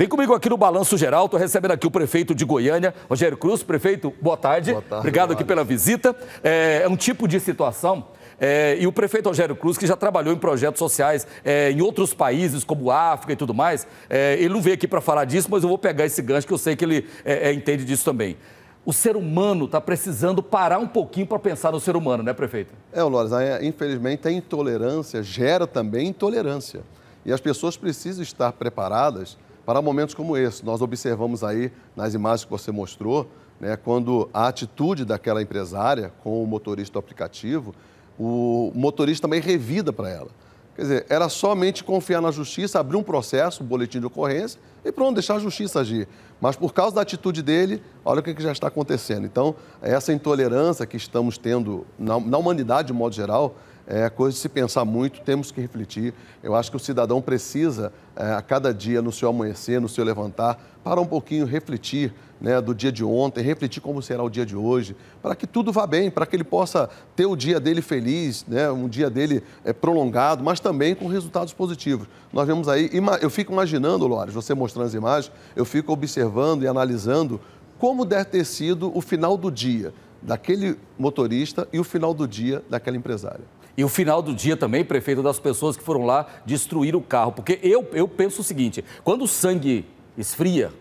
Vem comigo aqui no Balanço Geral, estou recebendo aqui o prefeito de Goiânia, Rogério Cruz. Prefeito, boa tarde. Boa tarde Obrigado aqui pela visita. É, é um tipo de situação é, e o prefeito Rogério Cruz, que já trabalhou em projetos sociais é, em outros países, como África e tudo mais, é, ele não veio aqui para falar disso, mas eu vou pegar esse gancho que eu sei que ele é, é, entende disso também. O ser humano está precisando parar um pouquinho para pensar no ser humano, né, prefeito? É, Lóris, infelizmente a intolerância gera também intolerância. E as pessoas precisam estar preparadas para momentos como esse. Nós observamos aí nas imagens que você mostrou, né, quando a atitude daquela empresária com o motorista do aplicativo, o motorista também revida para ela. Quer dizer, era somente confiar na justiça, abrir um processo, um boletim de ocorrência e pronto, deixar a justiça agir. Mas por causa da atitude dele, olha o que já está acontecendo. Então, é essa intolerância que estamos tendo na, na humanidade, de modo geral, é coisa de se pensar muito, temos que refletir. Eu acho que o cidadão precisa, é, a cada dia, no seu amanhecer, no seu levantar, parar um pouquinho, refletir né, do dia de ontem, refletir como será o dia de hoje, para que tudo vá bem, para que ele possa ter o dia dele feliz, né, um dia dele é, prolongado, mas também com resultados positivos. Nós vemos aí, eu fico imaginando, Lores, você mostrando as imagens, eu fico observando e analisando como deve ter sido o final do dia daquele motorista e o final do dia daquela empresária. E o final do dia também, prefeito, das pessoas que foram lá destruir o carro. Porque eu, eu penso o seguinte: quando o sangue esfria,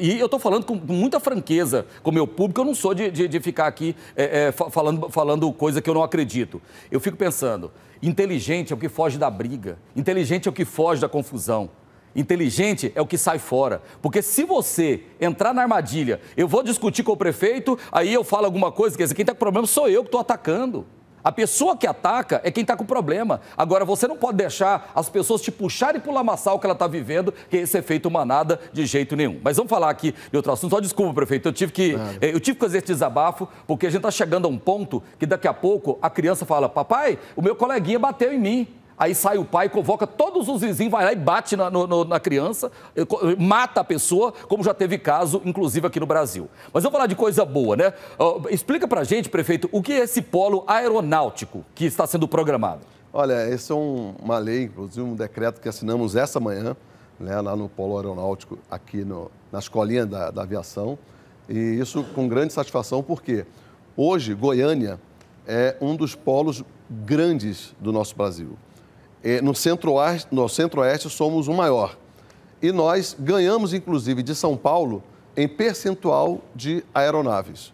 e eu estou falando com muita franqueza com o meu público, eu não sou de, de, de ficar aqui é, é, falando, falando coisa que eu não acredito. Eu fico pensando: inteligente é o que foge da briga, inteligente é o que foge da confusão. Inteligente é o que sai fora. Porque se você entrar na armadilha, eu vou discutir com o prefeito, aí eu falo alguma coisa, quer dizer, quem está com problema sou eu que estou atacando. A pessoa que ataca é quem está com problema. Agora, você não pode deixar as pessoas te puxarem para o lamaçal que ela está vivendo, que esse efeito é manada de jeito nenhum. Mas vamos falar aqui de outro assunto. Só desculpa, prefeito, eu tive que, eh, eu tive que fazer esse desabafo, porque a gente está chegando a um ponto que daqui a pouco a criança fala, papai, o meu coleguinha bateu em mim. Aí sai o pai, convoca todos os vizinhos, vai lá e bate na, no, na, criança, mata a pessoa, como já teve caso, inclusive aqui no Brasil. Mas vamos falar de coisa boa, né? Uh, explica pra gente, prefeito, o que é esse polo aeronáutico que está sendo programado? Olha, essa é um, uma lei, inclusive um decreto que assinamos essa manhã, né, lá no polo aeronáutico, aqui no, na escolinha da, da aviação. E isso com grande satisfação, porque hoje Goiânia é um dos polos grandes do nosso Brasil. É, no centro-oeste no centro somos o maior. E nós ganhamos, inclusive, de São Paulo em percentual de aeronaves.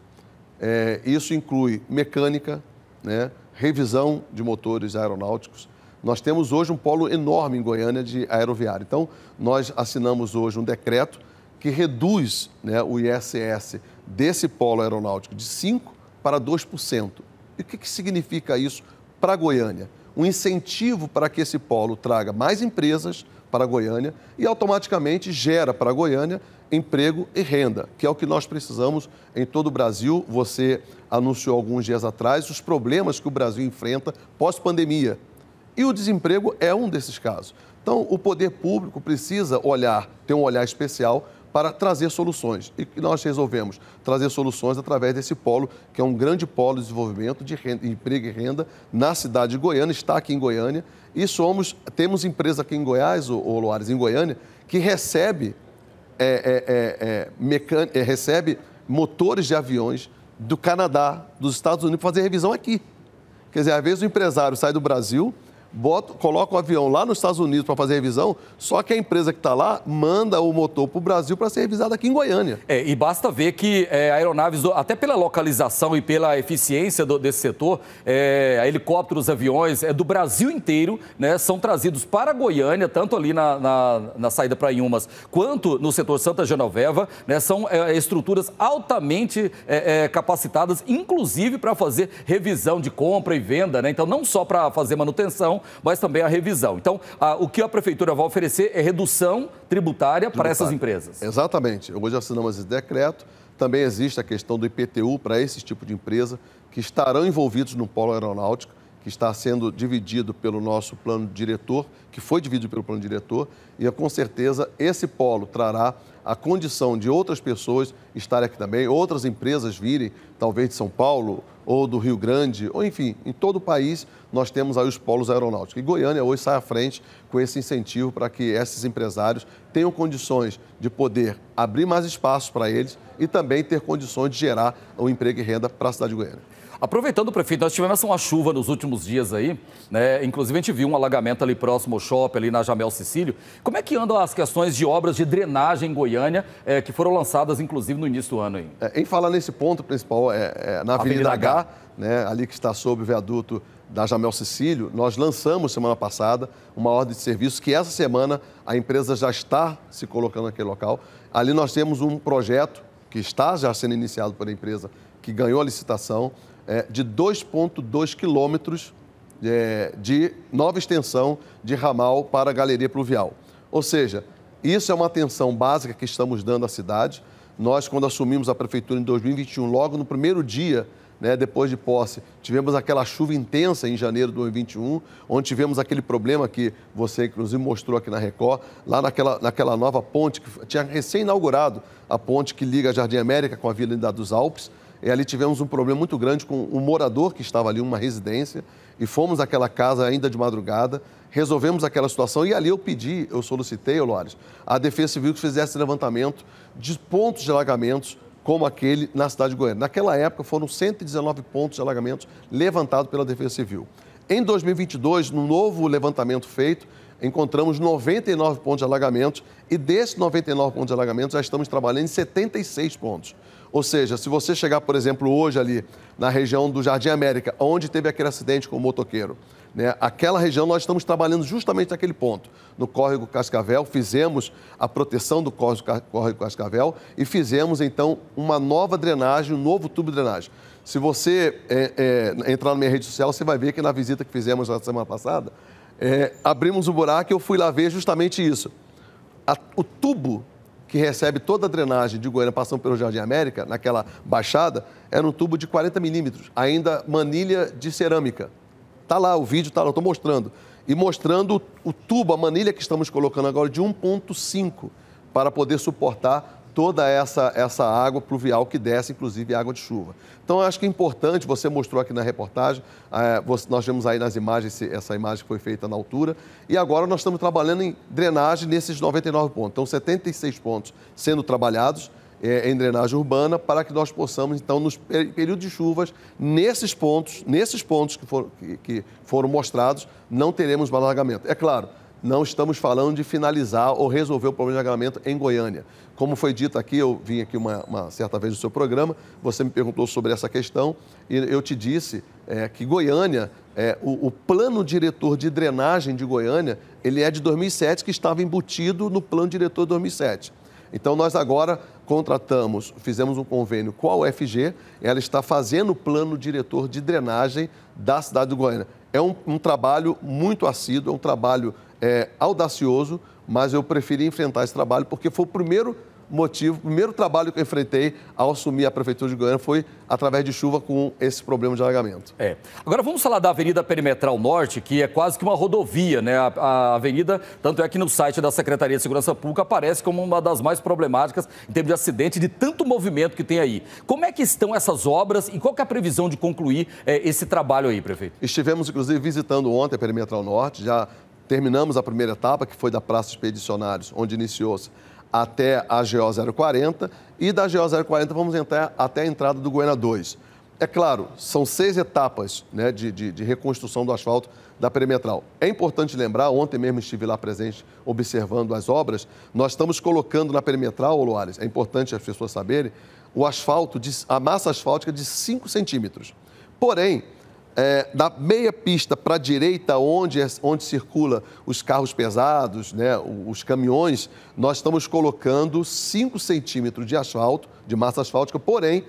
É, isso inclui mecânica, né, revisão de motores aeronáuticos. Nós temos hoje um polo enorme em Goiânia de aeroviário. Então, nós assinamos hoje um decreto que reduz né, o ISS desse polo aeronáutico de 5% para 2%. E o que, que significa isso para Goiânia? um incentivo para que esse polo traga mais empresas para Goiânia e automaticamente gera para Goiânia emprego e renda, que é o que nós precisamos em todo o Brasil. Você anunciou alguns dias atrás os problemas que o Brasil enfrenta pós-pandemia. E o desemprego é um desses casos. Então, o poder público precisa olhar, ter um olhar especial para trazer soluções. E nós resolvemos trazer soluções através desse polo, que é um grande polo de desenvolvimento de renda, emprego e renda na cidade de Goiânia, está aqui em Goiânia, e somos, temos empresa aqui em Goiás, ou Loares, em Goiânia, que recebe, é, é, é, recebe motores de aviões do Canadá, dos Estados Unidos, para fazer revisão aqui. Quer dizer, às vezes o empresário sai do Brasil, boto, coloca o avião lá nos Estados Unidos para fazer revisão, só que a empresa que está lá manda o motor para o Brasil para ser revisado aqui em Goiânia. É, e basta ver que é, aeronaves, até pela localização e pela eficiência do, desse setor, é, helicópteros, aviões é, do Brasil inteiro né, são trazidos para Goiânia, tanto ali na, na, na saída para Inhumas, quanto no setor Santa Genoveva, né, são é, estruturas altamente é, é, capacitadas, inclusive para fazer revisão de compra e venda, né? então não só para fazer manutenção, mas também a revisão. Então, a, o que a prefeitura vai oferecer é redução tributária, tributária. para essas empresas. Exatamente. Hoje assinamos esse decreto. Também existe a questão do IPTU para esse tipo de empresa que estarão envolvidos no polo aeronáutico, que está sendo dividido pelo nosso plano diretor que foi dividido pelo plano diretor, e é com certeza esse polo trará a condição de outras pessoas estarem aqui também, outras empresas virem, talvez de São Paulo ou do Rio Grande, ou enfim, em todo o país nós temos aí os polos aeronáuticos. E Goiânia hoje sai à frente com esse incentivo para que esses empresários tenham condições de poder abrir mais espaços para eles e também ter condições de gerar um emprego e renda para a cidade de Goiânia. Aproveitando, prefeito, nós tivemos uma chuva nos últimos dias aí, né? Inclusive a gente viu um alagamento ali próximo shopping ali na Jamel Sicílio. Como é que andam as questões de obras de drenagem em Goiânia, é, que foram lançadas inclusive no início do ano? Aí? É, em falar nesse ponto principal, é, é, na Avenida, Avenida H, H. Né, ali que está sob o viaduto da Jamel Sicílio, nós lançamos semana passada uma ordem de serviço que essa semana a empresa já está se colocando naquele local. Ali nós temos um projeto que está já sendo iniciado pela empresa, que ganhou a licitação, é, de 2,2 quilômetros é, de nova extensão de ramal para a galeria pluvial. Ou seja, isso é uma atenção básica que estamos dando à cidade. Nós, quando assumimos a prefeitura em 2021, logo no primeiro dia né, depois de posse, tivemos aquela chuva intensa em janeiro de 2021, onde tivemos aquele problema que você, inclusive, mostrou aqui na Record, lá naquela, naquela nova ponte que tinha recém-inaugurado, a ponte que liga a Jardim América com a Vila Indá dos Alpes. E ali tivemos um problema muito grande com um morador que estava ali, uma residência, e fomos àquela casa ainda de madrugada, resolvemos aquela situação e ali eu pedi, eu solicitei, Loares, à Defesa Civil que fizesse levantamento de pontos de alagamentos como aquele na cidade de Goiânia. Naquela época foram 119 pontos de alagamentos levantados pela Defesa Civil. Em 2022, no novo levantamento feito, encontramos 99 pontos de alagamentos e desses 99 pontos de alagamentos já estamos trabalhando em 76 pontos. Ou seja, se você chegar, por exemplo, hoje ali na região do Jardim América, onde teve aquele acidente com o motoqueiro, né? Aquela região nós estamos trabalhando justamente naquele ponto, no córrego Cascavel, fizemos a proteção do córrego Cascavel e fizemos então uma nova drenagem, um novo tubo de drenagem. Se você é, é, entrar na minha rede social, você vai ver que na visita que fizemos na semana passada, é, abrimos o um buraco e eu fui lá ver justamente isso. A, o tubo que recebe toda a drenagem de Goiânia passando pelo Jardim América, naquela baixada, era é um tubo de 40 milímetros, ainda manilha de cerâmica. Está lá, o vídeo está lá, estou mostrando. E mostrando o tubo, a manilha que estamos colocando agora de 1,5 para poder suportar toda essa, essa água pluvial que desce, inclusive água de chuva. Então, acho que é importante, você mostrou aqui na reportagem, é, você, nós vemos aí nas imagens essa imagem que foi feita na altura, e agora nós estamos trabalhando em drenagem nesses 99 pontos. Então, 76 pontos sendo trabalhados é, em drenagem urbana para que nós possamos, então, nos períodos de chuvas, nesses pontos, nesses pontos que, for, que, que foram mostrados, não teremos balargamento. É claro, não estamos falando de finalizar ou resolver o problema de alagamento em Goiânia. Como foi dito aqui, eu vim aqui uma, uma, certa vez no seu programa, você me perguntou sobre essa questão e eu te disse é, que Goiânia, é, o, o, plano diretor de drenagem de Goiânia, ele é de 2007, que estava embutido no plano diretor de 2007. Então, nós agora contratamos, fizemos um convênio com a UFG, ela está fazendo o plano diretor de drenagem da cidade de Goiânia. É um, um trabalho muito assíduo, é um trabalho é, audacioso, mas eu preferi enfrentar esse trabalho porque foi o primeiro motivo, o primeiro trabalho que eu enfrentei ao assumir a Prefeitura de Goiânia foi através de chuva com esse problema de alagamento. É. Agora vamos falar da Avenida Perimetral Norte, que é quase que uma rodovia, né? A, a, avenida, tanto é que no site da Secretaria de Segurança Pública aparece como uma das mais problemáticas em termos de acidente, de tanto movimento que tem aí. Como é que estão essas obras e qual é a previsão de concluir é, esse trabalho aí, prefeito? Estivemos, inclusive, visitando ontem a Perimetral Norte, já Terminamos a primeira etapa, que foi da Praça Expedicionários, onde iniciou-se, até a GO 040. E da GO 040 vamos entrar até a entrada do Goiânia 2. É claro, são seis etapas né, de, de, de, reconstrução do asfalto da perimetral. É importante lembrar, ontem mesmo estive lá presente observando as obras, nós estamos colocando na perimetral, Luares, é importante as pessoas saberem, o asfalto, de, a massa asfáltica de 5 centímetros. Porém, é, da meia pista para a direita, onde, é, onde circula os carros pesados, né, os caminhões, nós estamos colocando 5 centímetros de asfalto, de massa asfáltica, porém,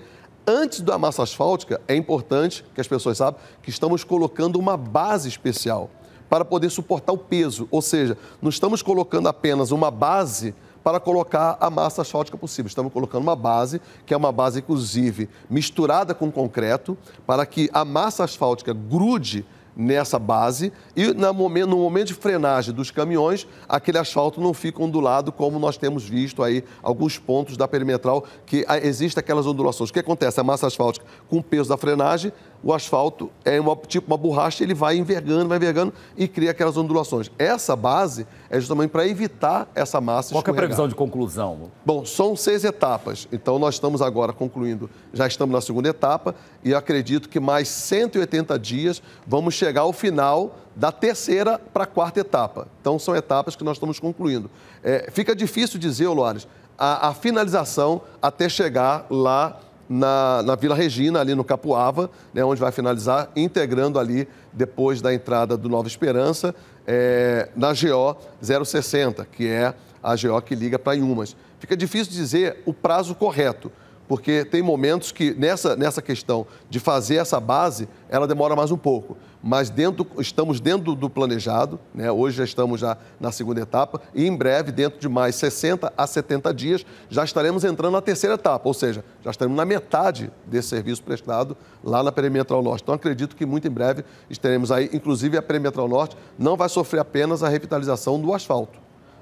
antes da massa asfáltica, é importante que as pessoas saibam que estamos colocando uma base especial para poder suportar o peso, ou seja, não estamos colocando apenas uma base para colocar a massa asfáltica possível. Estamos colocando uma base, que é uma base, inclusive, misturada com concreto, para que a massa asfáltica grude nessa base e no momento de frenagem dos caminhões, aquele asfalto não fica ondulado como nós temos visto aí alguns pontos da perimetral que ah, existe aquelas ondulações. O que acontece? A massa asfáltica com o peso da frenagem, o asfalto é uma, tipo uma borracha, ele vai envergando, vai envergando e cria aquelas ondulações. Essa base é justamente para evitar essa massa Qual é a previsão de conclusão? Bom, são seis etapas. Então, nós estamos agora concluindo, já estamos na segunda etapa e acredito que mais 180 dias vamos chegar ao final da terceira para a quarta etapa. Então, são etapas que nós estamos concluindo. É, fica difícil dizer, Loares, a, a finalização até chegar lá na, na, Vila Regina, ali no Capuava, né, onde vai finalizar, integrando ali, depois da entrada do Nova Esperança, é, na GO 060, que é a GO que liga para Inhumas. Fica difícil dizer o prazo correto, porque tem momentos que nessa, nessa questão de fazer essa base, ela demora mais um pouco. Mas dentro, estamos dentro do planejado, né? hoje já estamos já na segunda etapa, e em breve, dentro de mais 60 a 70 dias, já estaremos entrando na terceira etapa, ou seja, já estaremos na metade desse serviço prestado lá na Perimetral Norte. Então, acredito que muito em breve estaremos aí, inclusive a Perimetral Norte não vai sofrer apenas a revitalização do asfalto.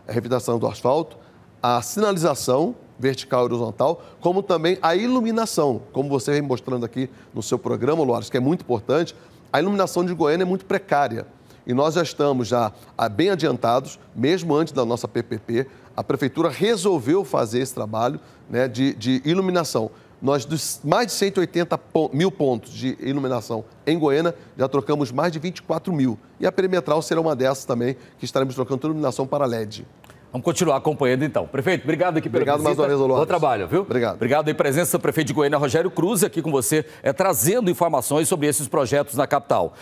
A revitalização do asfalto, a sinalização vertical e horizontal, como também a iluminação, como você vem mostrando aqui no seu programa, Luares, que é muito importante. A iluminação de Goiânia é muito precária e nós já estamos já ah, bem adiantados, mesmo antes da nossa PPP, a prefeitura resolveu fazer esse trabalho né, de, de iluminação. Nós, dos mais de 180 mil pontos de iluminação em Goiânia, já trocamos mais de 24 mil. E a perimetral será uma dessas também, que estaremos trocando iluminação para LED. Vamos continuar acompanhando então. Prefeito, obrigado aqui pela Obrigado mais uma vez, Bom trabalho, viu? Obrigado. Obrigado aí, presença do prefeito de Goiânia, Rogério Cruz, aqui com você, é, trazendo informações sobre esses projetos na capital.